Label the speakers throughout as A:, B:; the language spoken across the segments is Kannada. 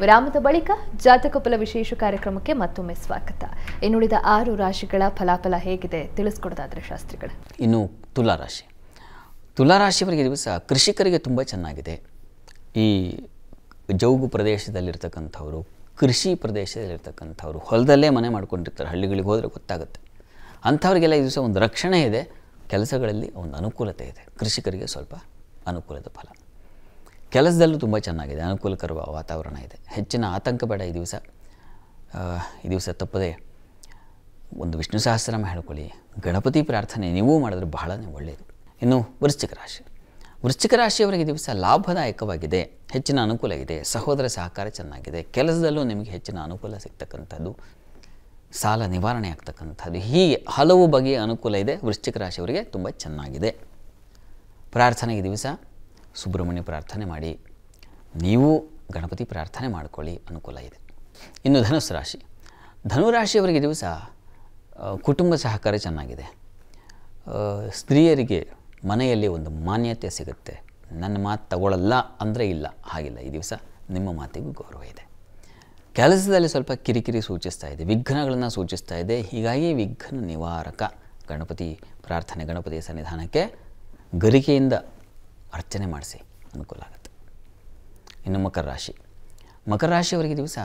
A: ವಿರಾಮದ ಬಳಿಕ ಜಾತಕ ಫಲ ವಿಶೇಷ ಕಾರ್ಯಕ್ರಮಕ್ಕೆ ಮತ್ತೊಮ್ಮೆ ಸ್ವಾಗತ ಇನ್ನುಳಿದ ಆರು ರಾಶಿಗಳ ಫಲಾಫಲ ಹೇಗಿದೆ ತಿಳಿಸ್ಕೊಡೋದಾದ್ರೆ ಶಾಸ್ತ್ರಿಗಳು
B: ಇನ್ನು ತುಲಾರಾಶಿ ತುಲಾರಾಶಿಯವರಿಗೆ ದಿವಸ ಕೃಷಿಕರಿಗೆ ತುಂಬ ಚೆನ್ನಾಗಿದೆ ಈ ಜೌಗು ಪ್ರದೇಶದಲ್ಲಿರ್ತಕ್ಕಂಥವ್ರು ಕೃಷಿ ಪ್ರದೇಶದಲ್ಲಿರ್ತಕ್ಕಂಥವ್ರು ಹೊಲದಲ್ಲೇ ಮನೆ ಮಾಡ್ಕೊಂಡಿರ್ತಾರೆ ಹಳ್ಳಿಗಳಿಗೆ ಹೋದರೆ ಗೊತ್ತಾಗುತ್ತೆ ಅಂಥವರಿಗೆಲ್ಲ ಈ ದಿವಸ ಒಂದು ರಕ್ಷಣೆ ಇದೆ ಕೆಲಸಗಳಲ್ಲಿ ಒಂದು ಅನುಕೂಲತೆ ಇದೆ ಕೃಷಿಕರಿಗೆ ಸ್ವಲ್ಪ ಅನುಕೂಲದ ಫಲ ಕೆಲಸದಲ್ಲೂ ತುಂಬ ಚೆನ್ನಾಗಿದೆ ಅನುಕೂಲಕರ ವಾತಾವರಣ ಇದೆ ಹೆಚ್ಚಿನ ಆತಂಕ ಬೇಡ ಈ ದಿವಸ ಈ ದಿವಸ ತಪ್ಪದೆ ಒಂದು ವಿಷ್ಣು ಸಹಸ್ರನಾಮ ಹೇಳ್ಕೊಳ್ಳಿ ಗಣಪತಿ ಪ್ರಾರ್ಥನೆ ನೀವು ಮಾಡಿದ್ರೆ ಬಹಳನೇ ಒಳ್ಳೆಯದು ಇನ್ನು ವೃಶ್ಚಿಕ ರಾಶಿ ವೃಶ್ಚಿಕ ರಾಶಿಯವರಿಗೆ ದಿವಸ ಲಾಭದಾಯಕವಾಗಿದೆ ಹೆಚ್ಚಿನ ಅನುಕೂಲ ಇದೆ ಸಹೋದರ ಸಹಕಾರ ಚೆನ್ನಾಗಿದೆ ಕೆಲಸದಲ್ಲೂ ನಿಮಗೆ ಹೆಚ್ಚಿನ ಅನುಕೂಲ ಸಿಗ್ತಕ್ಕಂಥದ್ದು ಸಾಲ ನಿವಾರಣೆ ಆಗ್ತಕ್ಕಂಥದ್ದು ಹೀಗೆ ಹಲವು ಬಗೆಯ ಅನುಕೂಲ ಇದೆ ವೃಶ್ಚಿಕ ರಾಶಿಯವರಿಗೆ ತುಂಬ ಚೆನ್ನಾಗಿದೆ ಪ್ರಾರ್ಥನೆಗೆ ದಿವಸ ಸುಬ್ರಹ್ಮಣ್ಯ ಪ್ರಾರ್ಥನೆ ಮಾಡಿ ನೀವು ಗಣಪತಿ ಪ್ರಾರ್ಥನೆ ಮಾಡಿಕೊಳ್ಳಿ ಅನುಕೂಲ ಇದೆ ಇನ್ನು ಧನುಸ್ ರಾಶಿ ಧನುರಾಶಿಯವರಿಗೆ ದಿವಸ ಕುಟುಂಬ ಸಹಕಾರ ಚೆನ್ನಾಗಿದೆ ಸ್ತ್ರೀಯರಿಗೆ ಮನೆಯಲ್ಲಿ ಒಂದು ಮಾನ್ಯತೆ ಸಿಗುತ್ತೆ ನನ್ನ ಮಾತು ತಗೊಳ್ಳಲ್ಲ ಅಂದರೆ ಇಲ್ಲ ಹಾಗಿಲ್ಲ ಈ ದಿವಸ ನಿಮ್ಮ ಮಾತಿಗೂ ಗೌರವ ಇದೆ ಕೆಲಸದಲ್ಲಿ ಸ್ವಲ್ಪ ಕಿರಿಕಿರಿ ಸೂಚಿಸ್ತಾ ಇದೆ ವಿಘ್ನಗಳನ್ನು ಸೂಚಿಸ್ತಾ ಇದೆ ಹೀಗಾಗಿ ವಿಘ್ನ ನಿವಾರಕ ಗಣಪತಿ ಪ್ರಾರ್ಥನೆ ಗಣಪತಿಯ ಸನ್ನಿಧಾನಕ್ಕೆ ಗರಿಕೆಯಿಂದ ಅರ್ಚನೆ ಮಾಡಿಸಿ ಅನುಕೂಲ ಆಗುತ್ತೆ ಇನ್ನು ಮಕರ ರಾಶಿ ಮಕರ ರಾಶಿಯವರಿಗೆ ದಿವಸ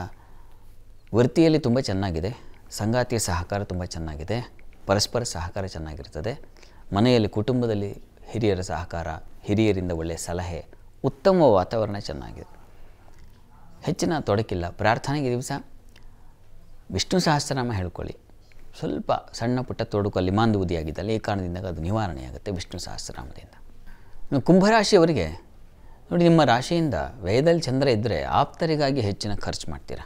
B: ವೃತ್ತಿಯಲ್ಲಿ ತುಂಬ ಚೆನ್ನಾಗಿದೆ ಸಂಗಾತಿಯ ಸಹಕಾರ ತುಂಬ ಚೆನ್ನಾಗಿದೆ ಪರಸ್ಪರ ಸಹಕಾರ ಚೆನ್ನಾಗಿರ್ತದೆ ಮನೆಯಲ್ಲಿ ಕುಟುಂಬದಲ್ಲಿ ಹಿರಿಯರ ಸಹಕಾರ ಹಿರಿಯರಿಂದ ಒಳ್ಳೆಯ ಸಲಹೆ ಉತ್ತಮ ವಾತಾವರಣ ಚೆನ್ನಾಗಿದೆ ಹೆಚ್ಚಿನ ತೊಡಕಿಲ್ಲ ಪ್ರಾರ್ಥನೆಗೆ ದಿವಸ ವಿಷ್ಣು ಸಹಸ್ರನಾಮ ಹೇಳ್ಕೊಳ್ಳಿ ಸ್ವಲ್ಪ ಸಣ್ಣ ಪುಟ್ಟ ತೊಡಕು ಅಲ್ಲಿ ಮಾಂದೂದಿಯಾಗಿದ್ದಲ್ಲಿ ಈ ಕಾರಣದಿಂದ ಅದು ನಿವಾರಣೆಯಾಗುತ್ತೆ ವಿಷ್ಣು ಸಹಸ್ರನಾಮದಿಂದ ಕುಂಭರಾಶಿಯವರಿಗೆ ನೋಡಿ ನಿಮ್ಮ ರಾಶಿಯಿಂದ ವ್ಯಯದಲ್ಲಿ ಚಂದ್ರ ಇದ್ದರೆ ಆಪ್ತರಿಗಾಗಿ ಹೆಚ್ಚಿನ ಖರ್ಚು ಮಾಡ್ತೀರಾ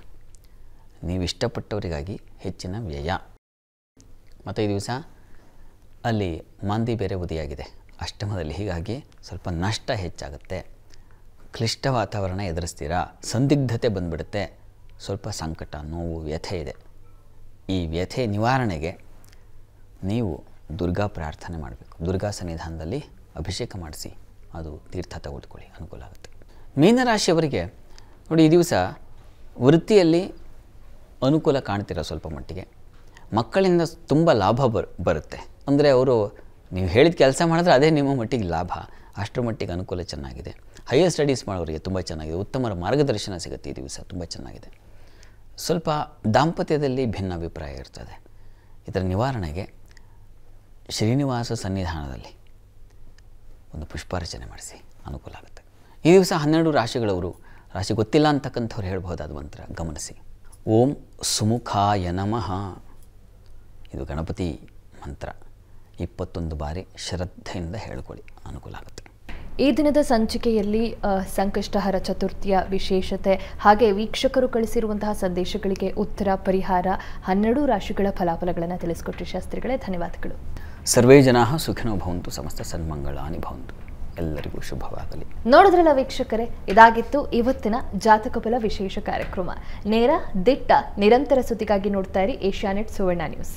B: ನೀವು ಇಷ್ಟಪಟ್ಟವರಿಗಾಗಿ ಹೆಚ್ಚಿನ ವ್ಯಯ ಮತ್ತು ಈ ದಿವಸ ಅಲ್ಲಿ ಮಾಂದಿ ಬೇರೆ ಉದಿಯಾಗಿದೆ ಅಷ್ಟಮದಲ್ಲಿ ಹೀಗಾಗಿ ಸ್ವಲ್ಪ ನಷ್ಟ ಹೆಚ್ಚಾಗುತ್ತೆ ಕ್ಲಿಷ್ಟ ವಾತಾವರಣ ಎದುರಿಸ್ತೀರಾ ಸಂದಿಗ್ಧತೆ ಬಂದ್ಬಿಡುತ್ತೆ ಸ್ವಲ್ಪ ಸಂಕಟ ನೋವು ವ್ಯಥೆ ಇದೆ ಈ ವ್ಯಥೆ ನಿವಾರಣೆಗೆ ನೀವು ದುರ್ಗಾ ಪ್ರಾರ್ಥನೆ ಮಾಡಬೇಕು ದುರ್ಗಾ ಸನ್ನಿಧಾನದಲ್ಲಿ ಅಭಿಷೇಕ ಮಾಡಿಸಿ ಅದು ತೀರ್ಥ ತೆಗೆದುಕೊಳ್ಳಿ ಅನುಕೂಲ ಆಗುತ್ತೆ ಮೀನರಾಶಿಯವರಿಗೆ ನೋಡಿ ಈ ದಿವಸ ವೃತ್ತಿಯಲ್ಲಿ ಅನುಕೂಲ ಕಾಣ್ತಿರೋ ಸ್ವಲ್ಪ ಮಟ್ಟಿಗೆ ಮಕ್ಕಳಿಂದ ತುಂಬ ಲಾಭ ಬರ್ ಬರುತ್ತೆ ಅಂದರೆ ಅವರು ನೀವು ಹೇಳಿದ ಕೆಲಸ ಮಾಡಿದ್ರೆ ಅದೇ ನಿಮ್ಮ ಮಟ್ಟಿಗೆ ಲಾಭ ಅಷ್ಟರ ಮಟ್ಟಿಗೆ ಅನುಕೂಲ ಚೆನ್ನಾಗಿದೆ ಹೈಯರ್ ಸ್ಟಡೀಸ್ ಮಾಡೋರಿಗೆ ತುಂಬ ಚೆನ್ನಾಗಿದೆ ಉತ್ತಮರ ಮಾರ್ಗದರ್ಶನ ಸಿಗುತ್ತೆ ಈ ದಿವಸ ತುಂಬ ಚೆನ್ನಾಗಿದೆ ಸ್ವಲ್ಪ ದಾಂಪತ್ಯದಲ್ಲಿ ಭಿನ್ನ ಅಭಿಪ್ರಾಯ ಇರ್ತದೆ ಇದರ ನಿವಾರಣೆಗೆ ಶ್ರೀನಿವಾಸ ಸನ್ನಿಧಾನದಲ್ಲಿ ಒಂದು ಪುಷ್ಪಾರ್ಚನೆ ಮಾಡಿಸಿ ಅನುಕೂಲ ಆಗುತ್ತೆ ಈ ದಿವಸ ಹನ್ನೆರಡು ರಾಶಿಗಳವರು ರಾಶಿ ಗೊತ್ತಿಲ್ಲ ಅಂತಕ್ಕಂಥವ್ರು ಹೇಳ್ಬೋದಾದ ಮಂತ್ರ ಗಮನಿಸಿ ಓಂ ಸುಮುಖಾಯ ನಮಃ ಇದು ಗಣಪತಿ ಮಂತ್ರ ಇಪ್ಪತ್ತೊಂದು ಬಾರಿ ಶ್ರದ್ಧೆಯಿಂದ ಹೇಳ್ಕೊಳ್ಳಿ ಅನುಕೂಲ ಆಗುತ್ತೆ
A: ಈ ದಿನದ ಸಂಚಿಕೆಯಲ್ಲಿ ಸಂಕಷ್ಟಹರ ಚತುರ್ಥಿಯ ವಿಶೇಷತೆ ಹಾಗೆ ವೀಕ್ಷಕರು ಕಳಿಸಿರುವಂತಹ ಸಂದೇಶಗಳಿಗೆ ಉತ್ತರ ಪರಿಹಾರ ಹನ್ನೆರಡು ರಾಶಿಗಳ ಫಲಾಫಲಗಳನ್ನು ತಿಳಿಸಿಕೊಟ್ರಿ ಶಾಸ್ತ್ರಿಗಳೇ ಧನ್ಯವಾದಗಳು
B: ಸರ್ವೇ ಜನಾ ಸುಖಿನೋ ಭವಂತು ಸಮಸ್ತ ಸನ್ಮಂಗಳಾನಿ ಭವಂತು ಎಲ್ಲರಿಗೂ ಶುಭವಾಗಲಿ
A: ನೋಡಿದ್ರಲ್ಲ ವೀಕ್ಷಕರೇ ಇದಾಗಿತ್ತು ಇವತ್ತಿನ ಜಾತಕ ಬಲ ವಿಶೇಷ ಕಾರ್ಯಕ್ರಮ ನೇರ ದಿಟ್ಟ ನಿರಂತರ ಸುದ್ದಿಗಾಗಿ ನೋಡ್ತಾ ಇರಿ ಏಷ್ಯಾನೆಟ್ ಸುವರ್ಣ ನ್ಯೂಸ್